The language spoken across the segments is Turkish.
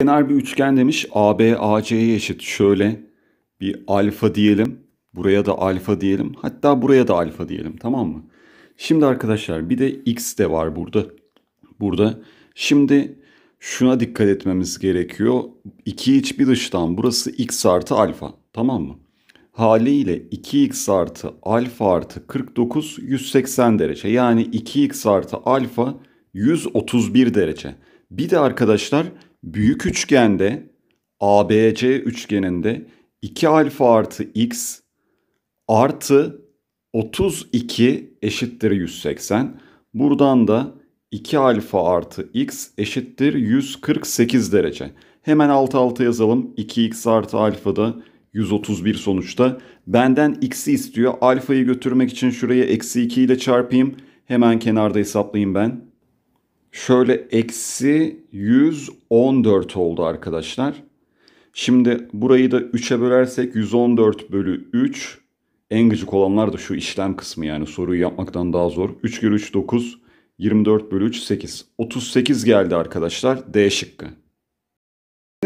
kenar bir üçgen demiş. AB AC'ye eşit. Şöyle bir alfa diyelim. Buraya da alfa diyelim. Hatta buraya da alfa diyelim. Tamam mı? Şimdi arkadaşlar bir de x de var burada. Burada. Şimdi şuna dikkat etmemiz gerekiyor. 2 iç bir dıştan burası x artı alfa. Tamam mı? Haliyle 2x artı alfa artı 49 180 derece. Yani 2x artı alfa 131 derece. Bir de arkadaşlar Büyük üçgende ABC üçgeninde 2 alfa artı x artı 32 eşittir 180. Buradan da 2 alfa artı x eşittir 148 derece. Hemen alt alta yazalım. 2x artı alfa da 131 sonuçta. Benden x'i istiyor. Alfayı götürmek için şuraya eksi 2 ile çarpayım. Hemen kenarda hesaplayayım ben. Şöyle eksi 114 oldu arkadaşlar. Şimdi burayı da 3'e bölersek 114 bölü 3. En gıcık olanlar da şu işlem kısmı yani soruyu yapmaktan daha zor. 3 kere 3 9, 24 bölü 3 8. 38 geldi arkadaşlar D şıkkı.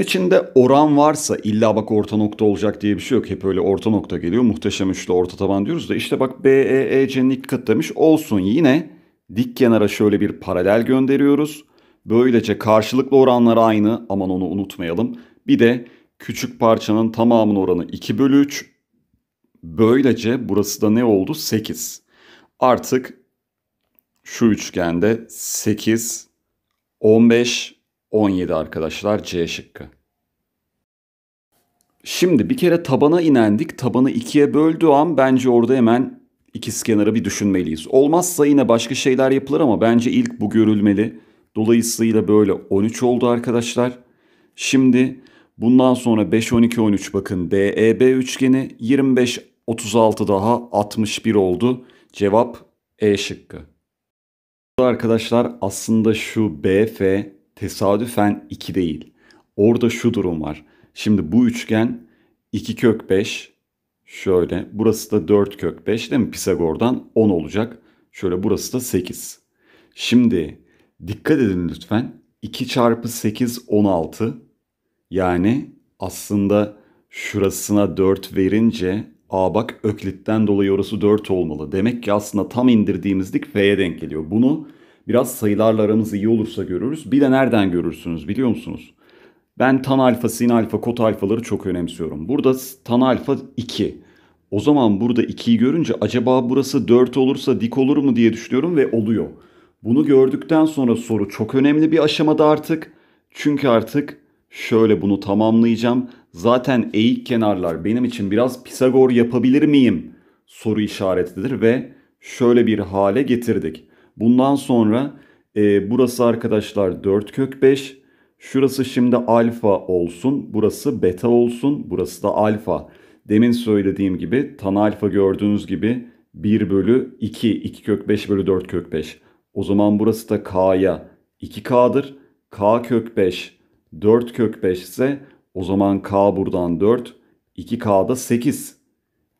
İçinde oran varsa illa bak orta nokta olacak diye bir şey yok. Hep öyle orta nokta geliyor. Muhteşem üçlü orta taban diyoruz da işte bak B E BEEC'nin ilk kat demiş olsun yine Dik kenara şöyle bir paralel gönderiyoruz. Böylece karşılıklı oranlar aynı aman onu unutmayalım. Bir de küçük parçanın tamamının oranı 2 bölü 3. Böylece burası da ne oldu? 8. Artık şu üçgende 8, 15, 17 arkadaşlar C şıkkı. Şimdi bir kere tabana inendik. Tabanı ikiye böldüğü an bence orada hemen ikiz kenarı bir düşünmeliyiz. Olmazsa yine başka şeyler yapılır ama bence ilk bu görülmeli. Dolayısıyla böyle 13 oldu arkadaşlar. Şimdi bundan sonra 5 12 13 bakın DEB üçgeni 25 36 daha 61 oldu. Cevap E şıkkı. Arkadaşlar aslında şu BF tesadüfen 2 değil. Orada şu durum var. Şimdi bu üçgen 2 kök 5 Şöyle burası da 4 kök 5 değil mi? Pisagor'dan 10 olacak. Şöyle burası da 8. Şimdi dikkat edin lütfen. 2 çarpı 8 16. Yani aslında şurasına 4 verince a bak öklitten dolayı orası 4 olmalı. Demek ki aslında tam indirdiğimiz dik f'ye denk geliyor. Bunu biraz sayılarla aramız iyi olursa görürüz. Bir de nereden görürsünüz biliyor musunuz? Ben tan alfa, sin alfa, kot alfaları çok önemsiyorum. Burada tan alfa 2. O zaman burada 2'yi görünce acaba burası 4 olursa dik olur mu diye düşünüyorum ve oluyor. Bunu gördükten sonra soru çok önemli bir aşamada artık. Çünkü artık şöyle bunu tamamlayacağım. Zaten eğik kenarlar benim için biraz Pisagor yapabilir miyim? Soru işaretidir ve şöyle bir hale getirdik. Bundan sonra e, burası arkadaşlar 4 kök 5. Şurası şimdi alfa olsun, burası beta olsun, burası da alfa. Demin söylediğim gibi tan alfa gördüğünüz gibi 1 bölü 2, 2 kök 5 bölü 4 kök 5. O zaman burası da k'ya 2k'dır. k kök 5, 4 kök 5 ise o zaman k buradan 4, 2 k da 8.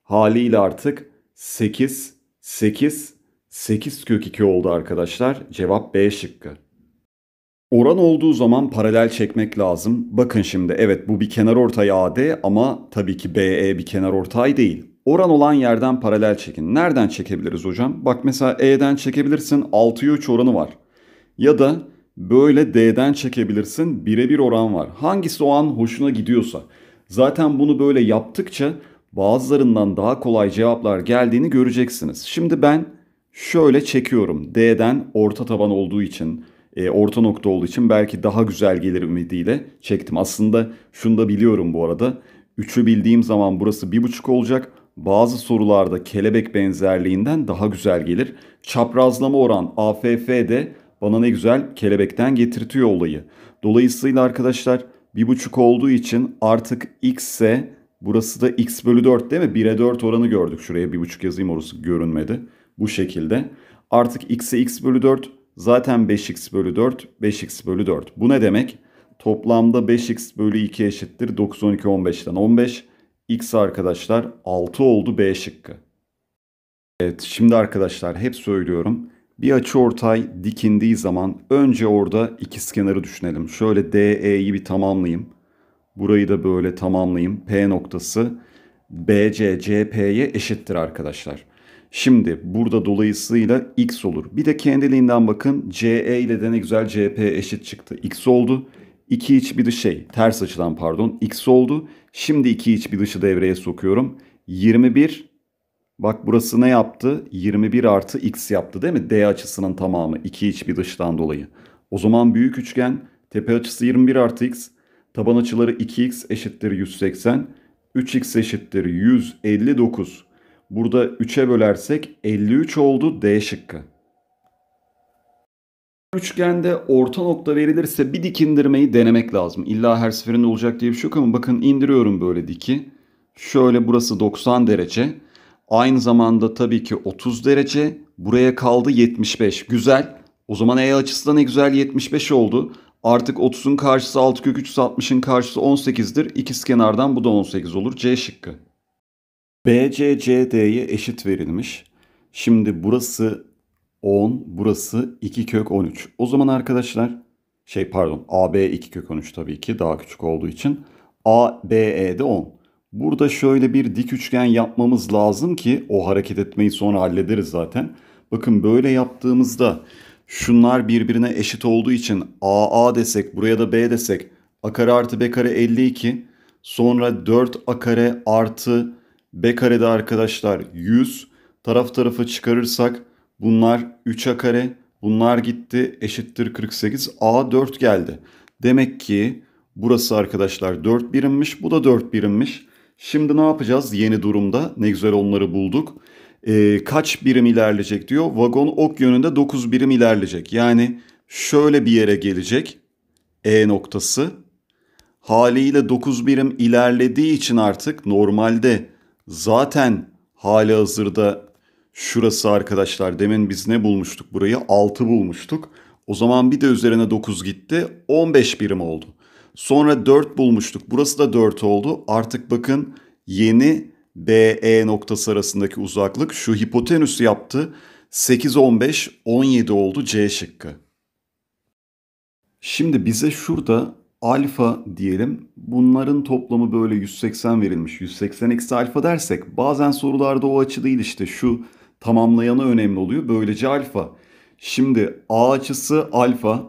Haliyle artık 8, 8, 8 kök 2 oldu arkadaşlar. Cevap B şıkkı. Oran olduğu zaman paralel çekmek lazım. Bakın şimdi evet bu bir kenar ortay AD ama tabii ki BE bir kenar ortay değil. Oran olan yerden paralel çekin. Nereden çekebiliriz hocam? Bak mesela E'den çekebilirsin 6'ya 3 oranı var. Ya da böyle D'den çekebilirsin birebir oran var. Hangisi o an hoşuna gidiyorsa. Zaten bunu böyle yaptıkça bazılarından daha kolay cevaplar geldiğini göreceksiniz. Şimdi ben şöyle çekiyorum. D'den orta taban olduğu için e, orta nokta olduğu için belki daha güzel gelir ümidiyle çektim. Aslında şunu da biliyorum bu arada. 3'ü bildiğim zaman burası 1.5 olacak. Bazı sorularda kelebek benzerliğinden daha güzel gelir. Çaprazlama oran de bana ne güzel kelebekten getirtiyor olayı. Dolayısıyla arkadaşlar 1.5 olduğu için artık x ise burası da x bölü 4 değil mi? 1'e 4 oranı gördük. Şuraya 1.5 yazayım orası görünmedi. Bu şekilde. Artık x'e x bölü 4 Zaten 5x bölü 4, 5x bölü 4. Bu ne demek? Toplamda 5x bölü 2 eşittir. 9, 12, 15'ten 15. X arkadaşlar 6 oldu B şıkkı. Evet şimdi arkadaşlar hep söylüyorum. Bir açı ortay dikindiği zaman önce orada ikizkenarı düşünelim. Şöyle DE'yi bir tamamlayayım. Burayı da böyle tamamlayayım. P noktası BC CP'ye eşittir arkadaşlar. Şimdi burada dolayısıyla x olur. Bir de kendiliğinden bakın CE ile de ne güzel CP eşit çıktı. X oldu. 2 iç bir dışı şey ters açıdan pardon x oldu. Şimdi 2 iç bir dışı devreye sokuyorum. 21 bak burası ne yaptı? 21 artı x yaptı değil mi? D açısının tamamı 2 iç bir dıştan dolayı. O zaman büyük üçgen tepe açısı 21 artı x. Taban açıları 2x eşittir 180. 3x eşittir 159. Burada 3'e bölersek 53 oldu D şıkkı. Üçgende orta nokta verilirse bir dik indirmeyi denemek lazım. İlla her seferinde olacak diye bir şey yok ama bakın indiriyorum böyle diki. Şöyle burası 90 derece. Aynı zamanda tabii ki 30 derece. Buraya kaldı 75. Güzel. O zaman E açısı da ne güzel 75 oldu. Artık 30'un karşısı 6 kök 3 60'ın karşısı 18'dir. İkiz kenardan bu da 18 olur. C şıkkı. BCCD'ye eşit verilmiş. Şimdi burası 10, burası 2 kök 13. O zaman arkadaşlar şey pardon AB 2 kök 13 tabii ki daha küçük olduğu için ABE'de 10. Burada şöyle bir dik üçgen yapmamız lazım ki o hareket etmeyi sonra hallederiz zaten. Bakın böyle yaptığımızda şunlar birbirine eşit olduğu için AA desek buraya da B desek a kare artı b kare 52 sonra 4 a kare artı B karede arkadaşlar 100. Taraf tarafa çıkarırsak bunlar 3A kare. Bunlar gitti eşittir 48. A 4 geldi. Demek ki burası arkadaşlar 4 birimmiş. Bu da 4 birimmiş. Şimdi ne yapacağız yeni durumda? Ne güzel onları bulduk. Ee, kaç birim ilerleyecek diyor. Vagon ok yönünde 9 birim ilerleyecek. Yani şöyle bir yere gelecek. E noktası. Haliyle 9 birim ilerlediği için artık normalde zaten hali hazırda şurası arkadaşlar demin biz ne bulmuştuk burayı 6 bulmuştuk. O zaman bir de üzerine 9 gitti 15 birim oldu. Sonra 4 bulmuştuk burası da 4 oldu. Artık bakın yeni BE noktası arasındaki uzaklık şu hipotenüs yaptı. 8, 15, 17 oldu C şıkkı. Şimdi bize şurada alfa diyelim. Bunların toplamı böyle 180 verilmiş. 180 eksi alfa dersek bazen sorularda o açı değil işte şu tamamlayana önemli oluyor. Böylece alfa. Şimdi A açısı alfa,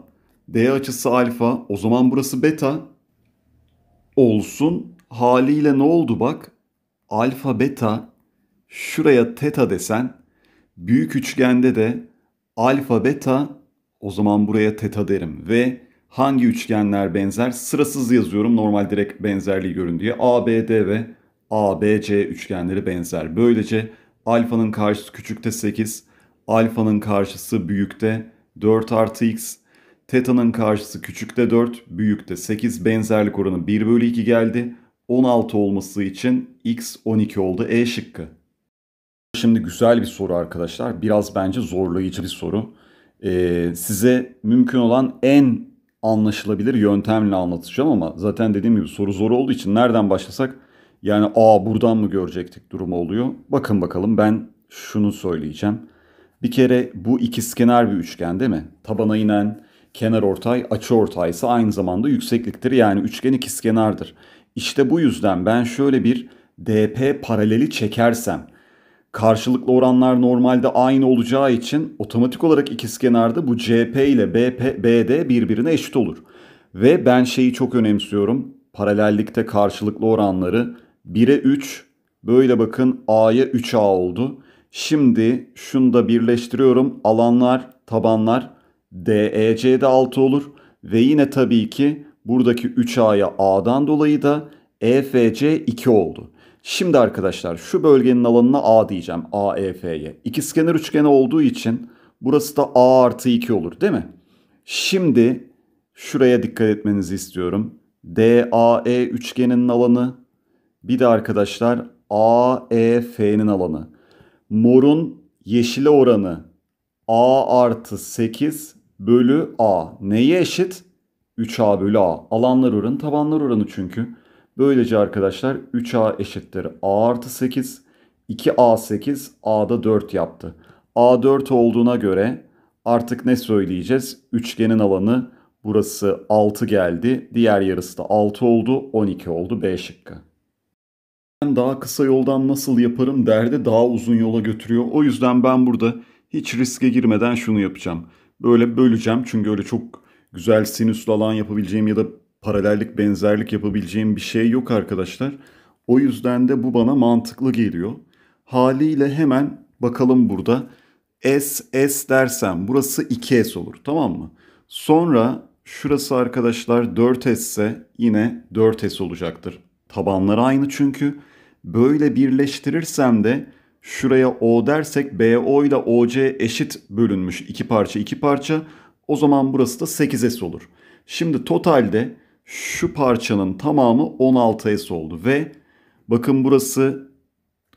D açısı alfa. O zaman burası beta olsun. Haliyle ne oldu bak? Alfa beta şuraya teta desen büyük üçgende de alfa beta o zaman buraya teta derim ve hangi üçgenler benzer? Sırasız yazıyorum normal direkt benzerliği görün diye. ABD ve ABC üçgenleri benzer. Böylece alfanın karşısı küçükte 8, alfanın karşısı büyükte 4 artı x, teta'nın karşısı küçükte 4, büyükte 8. Benzerlik oranı 1 bölü 2 geldi. 16 olması için x 12 oldu. E şıkkı. Şimdi güzel bir soru arkadaşlar. Biraz bence zorlayıcı bir soru. Ee, size mümkün olan en anlaşılabilir yöntemle anlatacağım ama zaten dediğim gibi soru zor olduğu için nereden başlasak yani aa buradan mı görecektik durumu oluyor. Bakın bakalım ben şunu söyleyeceğim. Bir kere bu ikizkenar bir üçgen değil mi? Tabana inen kenar ortay, açı ortay ise aynı zamanda yüksekliktir. Yani üçgen ikizkenardır. İşte bu yüzden ben şöyle bir DP paraleli çekersem karşılıklı oranlar normalde aynı olacağı için otomatik olarak ikizkenarda bu CP ile BP, BD birbirine eşit olur. Ve ben şeyi çok önemsiyorum. Paralellikte karşılıklı oranları 1'e 3 böyle bakın A'ya 3A oldu. Şimdi şunu da birleştiriyorum. Alanlar, tabanlar DEC'de 6 olur. Ve yine tabii ki buradaki 3A'ya A'dan dolayı da EFC 2 oldu. Şimdi arkadaşlar şu bölgenin alanına A diyeceğim. AEF'ye. İkizkenar üçgeni olduğu için burası da A artı 2 olur değil mi? Şimdi şuraya dikkat etmenizi istiyorum. DAE üçgeninin alanı. Bir de arkadaşlar AEF'nin alanı. Morun yeşile oranı A artı 8 bölü A. Neye eşit? 3A bölü A. Alanlar oranı tabanlar oranı çünkü. Böylece arkadaşlar 3A eşittir A artı 8. 2A8 A'da 4 yaptı. A4 olduğuna göre artık ne söyleyeceğiz? Üçgenin alanı burası 6 geldi. Diğer yarısı da 6 oldu. 12 oldu B şıkkı. Ben daha kısa yoldan nasıl yaparım derdi daha uzun yola götürüyor. O yüzden ben burada hiç riske girmeden şunu yapacağım. Böyle böleceğim çünkü öyle çok güzel sinüslü alan yapabileceğim ya da paralellik, benzerlik yapabileceğim bir şey yok arkadaşlar. O yüzden de bu bana mantıklı geliyor. Haliyle hemen bakalım burada. S, S dersem burası 2S olur tamam mı? Sonra şurası arkadaşlar 4S ise yine 4S olacaktır. Tabanlar aynı çünkü. Böyle birleştirirsem de şuraya O dersek BO ile OC eşit bölünmüş. iki parça iki parça. O zaman burası da 8S olur. Şimdi totalde şu parçanın tamamı 16S oldu ve bakın burası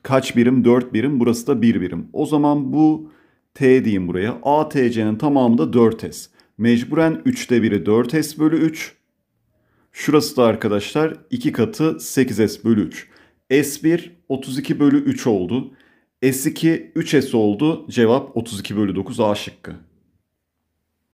kaç birim? 4 birim. Burası da 1 birim. O zaman bu T diyeyim buraya. ATC'nin tamamı da 4S. Mecburen 3'te 1'i 4S bölü 3. Şurası da arkadaşlar 2 katı 8S bölü 3. S1 32 bölü 3 oldu. S2 3S oldu. Cevap 32 bölü 9 A şıkkı.